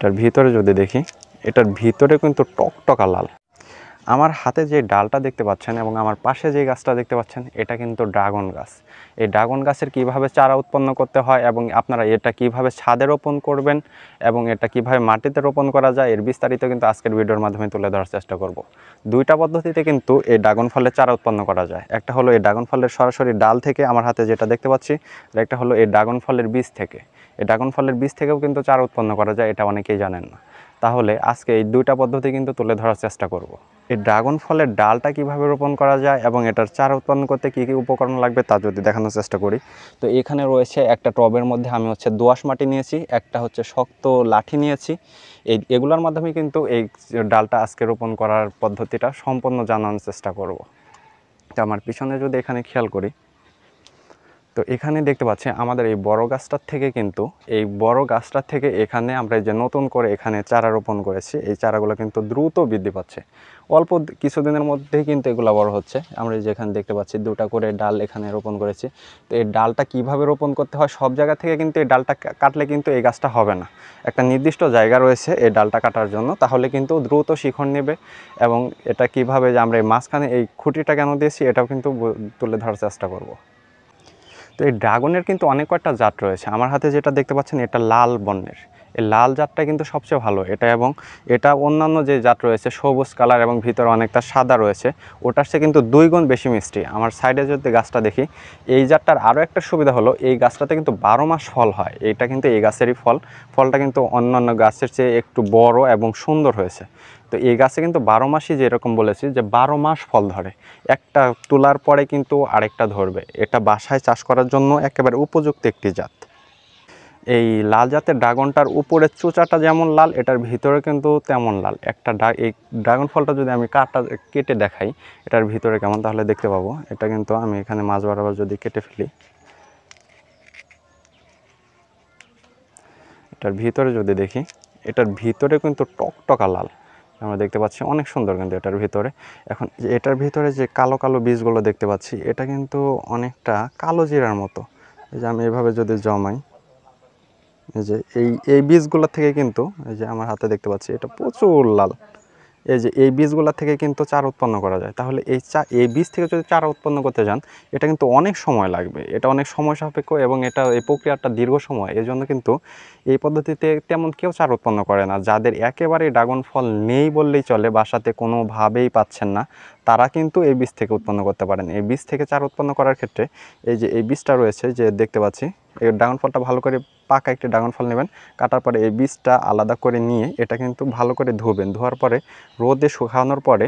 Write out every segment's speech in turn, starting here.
এটার ভিতরে যদি দেখি এটার ভিতরে কিন্তু টকটকা লাল আমার হাতে যে ডালটা দেখতে পাচ্ছেন এবং আমার পাশে যে গাছটা দেখতে পাচ্ছেন এটা কিন্তু ড্রাগন গাছ এই ড্রাগন গাছের কিভাবে চারা উৎপন্ন করতে হয় এবং আপনারা এটা কিভাবে ছাদে রোপণ করবেন এবং এটা কিভাবে মাটিতে রোপণ করা যায় এর বিস্তারিত কিন্তু আজকের ভিডিওর মাধ্যমে তুলে ধরার চেষ্টা করব। দুইটা পদ্ধতিতে কিন্তু এই ড্রাগন ফলের চারা উৎপন্ন করা যায় একটা হলো এই ড্রাগন ফলের সরাসরি ডাল থেকে আমার হাতে যেটা দেখতে পাচ্ছি আর একটা হলো এই ড্রাগন ফলের বীজ থেকে এই ড্রাগন ফলের বীজ থেকেও কিন্তু চার উৎপন্ন করা যায় এটা অনেকেই জানেন না তাহলে আজকে এই দুইটা পদ্ধতি কিন্তু তুলে ধরার চেষ্টা করব। এই ড্রাগন ফলের ডালটা কিভাবে রোপণ করা যায় এবং এটার চার উৎপন্ন করতে কী কী উপকরণ লাগবে তা যদি দেখানোর চেষ্টা করি তো এখানে রয়েছে একটা টবের মধ্যে আমি হচ্ছে দোয়াশ মাটি নিয়েছি একটা হচ্ছে শক্ত লাঠি নিয়েছি এই এগুলোর মাধ্যমে কিন্তু এই ডালটা আজকে রোপণ করার পদ্ধতিটা সম্পূর্ণ জানানোর চেষ্টা করব। তো আমার পিছনে যদি এখানে খেয়াল করি তো এখানে দেখতে পাচ্ছি আমাদের এই বড় গাছটার থেকে কিন্তু এই বড় গাছটার থেকে এখানে আমরা যে নতুন করে এখানে চারা রোপণ করেছি এই চারাগুলো কিন্তু দ্রুত বৃদ্ধি পাচ্ছে অল্প কিছুদিনের মধ্যেই কিন্তু এগুলো বড় হচ্ছে আমরা যেখানে দেখতে পাচ্ছি দুটা করে ডাল এখানে রোপণ করেছি তো এই ডালটা কিভাবে রোপণ করতে হয় সব জায়গা থেকে কিন্তু এই ডালটা কাটলে কিন্তু এই গাছটা হবে না একটা নির্দিষ্ট জায়গা রয়েছে এই ডালটা কাটার জন্য তাহলে কিন্তু দ্রুত শিখন নেবে এবং এটা কিভাবে যে আমরা এই মাঝখানে এই খুঁটিটা কেন দিয়েছি এটাও কিন্তু তুলে ধরার চেষ্টা করবো তো এই ড্রাগনের কিন্তু অনেক কয়েকটা জাত রয়েছে আমার হাতে যেটা দেখতে পাচ্ছেন এটা লাল বর্ণের এই লাল জাতটা কিন্তু সবচেয়ে ভালো এটা এবং এটা অন্যান্য যে জাত রয়েছে সবুজ কালার এবং ভিতরে অনেকটা সাদা রয়েছে ওটার সে কিন্তু দুই গুণ বেশি মিষ্টি আমার সাইডে যদি গাছটা দেখি এই জাতটার আরও একটা সুবিধা হলো এই গাছটাতে কিন্তু বারো মাস ফল হয় এটা কিন্তু এই গাছেরই ফল ফলটা কিন্তু অন্যান্য গাছের চেয়ে একটু বড় এবং সুন্দর হয়েছে তো এই গাছে কিন্তু বারো মাসই যেরকম বলেছি যে বারো মাস ফল ধরে একটা তোলার পরে কিন্তু আরেকটা ধরবে এটা বাসায় চাষ করার জন্য একেবারে উপযুক্ত একটি জাত এই লাল জাতের ড্রাগনটার উপরের চোচাটা যেমন লাল এটার ভিতরে কিন্তু তেমন লাল একটা ডা এই ড্রাগন ফলটা যদি আমি কাটটা কেটে দেখাই এটার ভিতরে কেমন তাহলে দেখতে পাবো এটা কিন্তু আমি এখানে মাছ বরাবর যদি কেটে ফেলি এটার ভিতরে যদি দেখি এটার ভিতরে কিন্তু টকটকা লাল আমরা দেখতে পাচ্ছি অনেক সুন্দর কিন্তু এটার ভিতরে এখন এটার ভিতরে যে কালো কালো বীজগুলো দেখতে পাচ্ছি এটা কিন্তু অনেকটা কালো জিরার মতো যে আমি এভাবে যদি জমাই এই যে এই এই বীজগুলোর থেকে কিন্তু এই যে আমার হাতে দেখতে পাচ্ছি এটা প্রচুর লাল এই যে এই বীজগুলা থেকে কিন্তু চার উৎপন্ন করা যায় তাহলে এই চা এই বীজ থেকে যদি চারা উৎপন্ন করতে যান এটা কিন্তু অনেক সময় লাগবে এটা অনেক সময় সাপেক্ষ এবং এটা এই প্রক্রিয়াটা দীর্ঘ সময় এই জন্য কিন্তু এই পদ্ধতিতে তেমন কেউ চার উৎপন্ন করে না যাদের একেবারে ড্রাগন ফল নেই বললেই চলে বাসাতে কোনোভাবেই পাচ্ছেন না তারা কিন্তু এই বীজ থেকে উৎপন্ন করতে পারেন এই বীজ থেকে চার উৎপন্ন করার ক্ষেত্রে এই যে এই বীজটা রয়েছে যে দেখতে পাচ্ছি এই ড্রাগন ফলটা ভালো করে পাকা একটি ড্রাগন ফল নেবেন কাটার পরে এই বীজটা আলাদা করে নিয়ে এটা কিন্তু ভালো করে ধুবেন ধোয়ার পরে রোদে শুকানোর পরে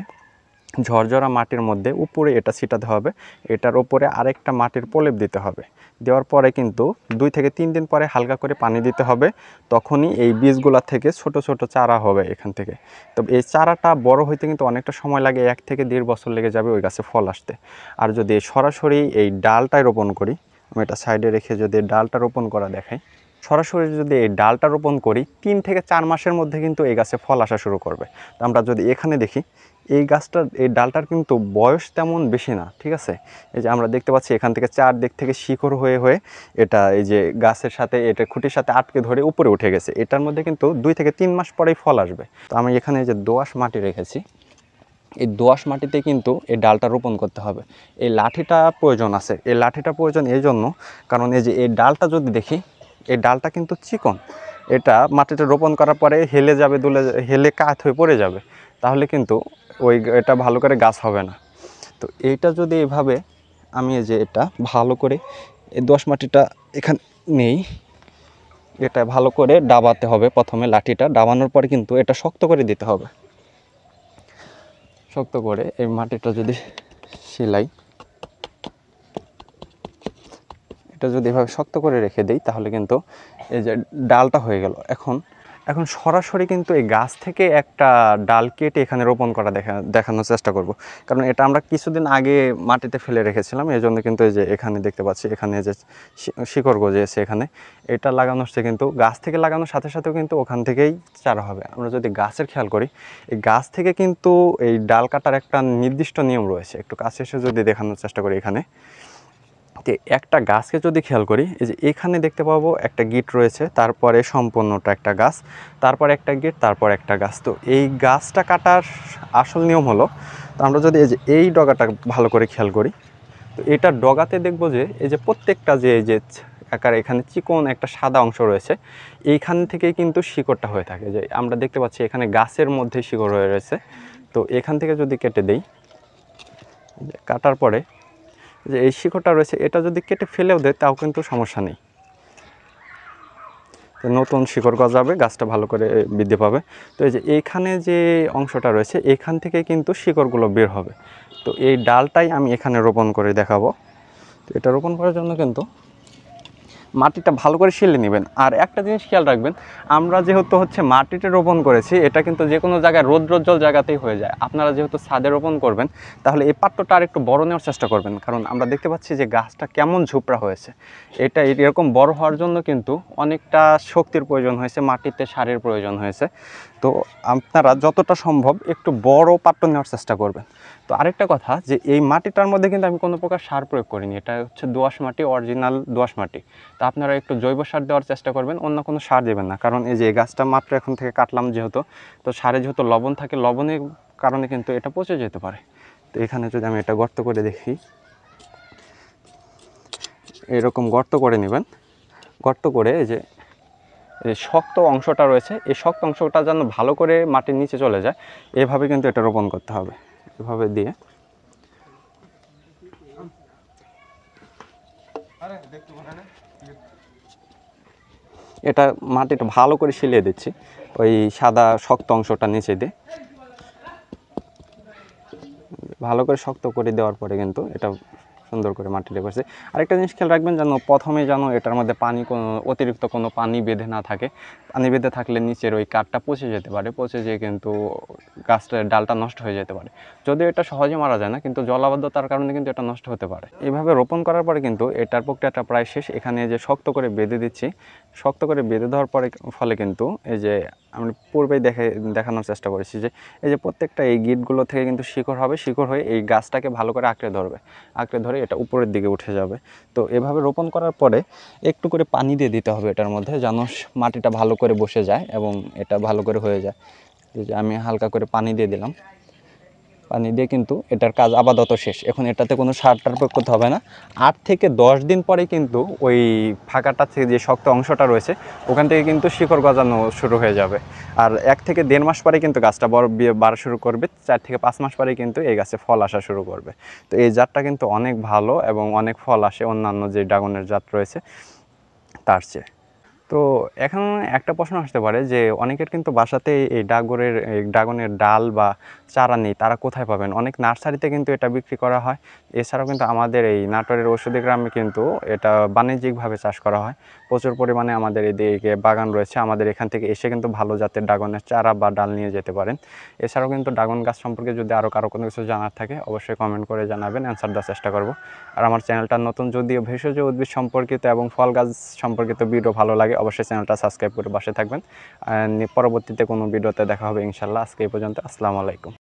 ঝরঝরা মাটির মধ্যে উপরে এটা ছিটাতে হবে এটার উপরে আরেকটা মাটির প্রলেপ দিতে হবে দেওয়ার পরে কিন্তু দুই থেকে তিন দিন পরে হালকা করে পানি দিতে হবে তখনই এই বীজগুলা থেকে ছোট ছোট চারা হবে এখান থেকে তো এই চারাটা বড় হইতে কিন্তু অনেকটা সময় লাগে এক থেকে দেড় বছর লেগে যাবে ওই গাছে ফল আসতে আর যদি সরাসরি এই ডালটাই রোপণ করি আমি এটা সাইডে রেখে যদি ডালটা রোপণ করা দেখাই সরাসরি যদি এই ডালটা রোপণ করি তিন থেকে চার মাসের মধ্যে কিন্তু এই গাছে ফল আসা শুরু করবে তো আমরা যদি এখানে দেখি এই গাছটার এই ডালটার কিন্তু বয়স তেমন বেশি না ঠিক আছে এই যে আমরা দেখতে পাচ্ছি এখান থেকে চার দিক থেকে শিকড় হয়ে হয়ে এটা এই যে গাছের সাথে এটা খুঁটির সাথে আটকে ধরে উপরে উঠে গেছে এটার মধ্যে কিন্তু দুই থেকে তিন মাস পরেই ফল আসবে তো আমি এখানে যে দোয়াশ মাটি রেখেছি এই দোয়াশ মাটিতে কিন্তু এই ডালটা রোপণ করতে হবে এই লাঠিটা প্রয়োজন আছে এই লাঠিটা প্রয়োজন এই জন্য কারণ এই যে এই ডালটা যদি দেখি এই ডালটা কিন্তু চিকন এটা মাটিতে রোপণ করার পরে হেলে যাবে দুলে হেলে কাত হয়ে পড়ে যাবে তাহলে কিন্তু ওই এটা ভালো করে গাছ হবে না তো এইটা যদি এভাবে আমি যে এটা ভালো করে এই দশ মাটিটা এখান নেই এটা ভালো করে ডাবাতে হবে প্রথমে লাঠিটা ডাবানোর পরে কিন্তু এটা শক্ত করে দিতে হবে শক্ত করে এই মাটিটা যদি সেলাই সাইডটা যদি এভাবে শক্ত করে রেখে দিই তাহলে কিন্তু এই যে ডালটা হয়ে গেল এখন এখন সরাসরি কিন্তু এই গাছ থেকে একটা ডাল কেটে এখানে রোপণ করা দেখা দেখানোর চেষ্টা করব কারণ এটা আমরা কিছুদিন আগে মাটিতে ফেলে রেখেছিলাম এই জন্য কিন্তু এই যে এখানে দেখতে পাচ্ছি এখানে যে শিকড় গজিয়েছে এখানে এটা লাগানো হচ্ছে কিন্তু গাছ থেকে লাগানোর সাথে সাথেও কিন্তু ওখান থেকেই চারা হবে আমরা যদি গাছের খেয়াল করি এই গাছ থেকে কিন্তু এই ডাল কাটার একটা নির্দিষ্ট নিয়ম রয়েছে একটু কাছে এসে যদি দেখানোর চেষ্টা করি এখানে তো একটা গাছকে যদি খেয়াল করি এই যে এখানে দেখতে পাবো একটা গিট রয়েছে তারপরে সম্পূর্ণটা একটা গাছ তারপর একটা গিট তারপর একটা গাছ তো এই গাছটা কাটার আসল নিয়ম হলো তো আমরা যদি এই যে এই ডগাটা ভালো করে খেয়াল করি তো এটা ডগাতে দেখব যে এই যে প্রত্যেকটা যে এই যে আকার এখানে চিকন একটা সাদা অংশ রয়েছে এইখান থেকে কিন্তু শিকড়টা হয়ে থাকে যে আমরা দেখতে পাচ্ছি এখানে গাছের মধ্যে শিকড় হয়ে রয়েছে তো এখান থেকে যদি কেটে দেই কাটার পরে যে এই শিকড়টা রয়েছে এটা যদি কেটে ফেলেও দেয় তাও কিন্তু সমস্যা নেই তো নতুন শিকড় গজাবে গাছটা ভালো করে বৃদ্ধি পাবে তো এই যে এইখানে যে অংশটা রয়েছে এখান থেকে কিন্তু শিকড়গুলো বের হবে তো এই ডালটাই আমি এখানে রোপণ করে দেখাবো তো এটা রোপণ করার জন্য কিন্তু মাটিটা ভালো করে শিলে নেবেন আর একটা জিনিস খেয়াল রাখবেন আমরা যেহেতু হচ্ছে মাটিতে রোপণ করেছি এটা কিন্তু যে কোনো জায়গায় রোজ্জ্বল জায়গাতেই হয়ে যায় আপনারা যেহেতু ছাদে রোপণ করবেন তাহলে এই পাত্রটা আর একটু বড় নেওয়ার চেষ্টা করবেন কারণ আমরা দেখতে পাচ্ছি যে গাছটা কেমন ঝুপড়া হয়েছে এটা এরকম বড় হওয়ার জন্য কিন্তু অনেকটা শক্তির প্রয়োজন হয়েছে মাটিতে সারের প্রয়োজন হয়েছে তো আপনারা যতটা সম্ভব একটু বড় পাত্র নেওয়ার চেষ্টা করবেন তো আরেকটা কথা যে এই মাটিটার মধ্যে কিন্তু আমি কোনো প্রকার সার প্রয়োগ করিনি এটা হচ্ছে দোয়াশ মাটি অরিজিনাল দোয়াশ মাটি তো আপনারা একটু জৈব সার দেওয়ার চেষ্টা করবেন অন্য কোনো সার দেবেন না কারণ এই যে গাছটা মাত্র এখন থেকে কাটলাম যেহেতু তো সারে যেহেতু লবণ থাকে লবণের কারণে কিন্তু এটা পচে যেতে পারে তো এখানে যদি আমি এটা গর্ত করে দেখি এরকম গর্ত করে নেবেন গর্ত করে যে যে শক্ত অংশটা রয়েছে এই শক্ত অংশটা যেন ভালো করে মাটির নিচে চলে যায় এভাবে কিন্তু এটা রোপণ করতে হবে এভাবে দিয়ে এটা মাটিটা ভালো করে শিলিয়ে দিচ্ছি ওই সাদা শক্ত অংশটা নিচে দিয়ে ভালো করে শক্ত করে দেওয়ার পরে কিন্তু এটা সুন্দর করে মাটিটা করছে আরেকটা জিনিস খেয়াল রাখবেন যেন প্রথমে যেন এটার মধ্যে পানি কোনো অতিরিক্ত কোনো পানি বেঁধে না থাকে পানি বেঁধে থাকলে নিচের ওই কাঠটা পচে যেতে পারে পচে যেয়ে কিন্তু গাছটার ডালটা নষ্ট হয়ে যেতে পারে যদিও এটা সহজে মারা যায় না কিন্তু জলাবদ্ধতার কারণে কিন্তু এটা নষ্ট হতে পারে এভাবে রোপণ করার পরে কিন্তু এটার প্রক্রিয়াটা প্রায় শেষ এখানে যে শক্ত করে বেঁধে দিচ্ছি শক্ত করে বেঁধে দেওয়ার পরে ফলে কিন্তু এই যে আমি পূর্বেই দেখে দেখানোর চেষ্টা করেছি যে এই যে প্রত্যেকটা এই গিটগুলো থেকে কিন্তু শিকড় হবে শিকড় হয়ে এই গাছটাকে ভালো করে আঁকড়ে ধরবে আঁকড়ে ধরে এটা উপরের দিকে উঠে যাবে তো এভাবে রোপণ করার পরে একটু করে পানি দিয়ে দিতে হবে এটার মধ্যে যেন মাটিটা ভালো করে বসে যায় এবং এটা ভালো করে হয়ে যায় আমি হালকা করে পানি দিয়ে দিলাম পানি দিয়ে কিন্তু এটার কাজ আপাতত শেষ এখন এটাতে কোনো সার টার প্রয়োগ করতে হবে না আট থেকে দশ দিন পরে কিন্তু ওই ফাঁকাটা থেকে যে শক্ত অংশটা রয়েছে ওখান থেকে কিন্তু শিকড় গজানো শুরু হয়ে যাবে আর এক থেকে দেড় মাস পরে কিন্তু গাছটা বড় বাড়া শুরু করবে চার থেকে পাঁচ মাস পরে কিন্তু এই গাছে ফল আসা শুরু করবে তো এই জাতটা কিন্তু অনেক ভালো এবং অনেক ফল আসে অন্যান্য যে ড্রাগনের জাত রয়েছে তার চেয়ে তো এখন একটা প্রশ্ন আসতে পারে যে অনেকের কিন্তু বাসাতে এই ডাগরের ড্রাগনের ডাল বা চারা নেই তারা কোথায় পাবেন অনেক নার্সারিতে কিন্তু এটা বিক্রি করা হয় এছাড়াও কিন্তু আমাদের এই নাটোরের ওষুধি গ্রামে কিন্তু এটা বাণিজ্যিকভাবে চাষ করা হয় প্রচুর পরিমাণে আমাদের এদিকে বাগান রয়েছে আমাদের এখান থেকে এসে কিন্তু ভালো জাতের ড্রাগনের চারা বা ডাল নিয়ে যেতে পারেন এছাড়াও কিন্তু ড্রাগন গাছ সম্পর্কে যদি আরও কারো কোনো কিছু জানার থাকে অবশ্যই কমেন্ট করে জানাবেন অ্যান্সার দেওয়ার চেষ্টা করব আর আমার চ্যানেলটা নতুন যদিও ভেষজ উদ্ভিদ সম্পর্কিত এবং ফল গাছ সম্পর্কিত ভিডিও ভালো লাগে অবশ্যই চ্যানেলটা সাবস্ক্রাইব করে বাসে থাকবেন পরবর্তীতে কোনো ভিডিওতে দেখা হবে ইনশাল্লাহ আজকে এই পর্যন্ত আসসালামু আলাইকুম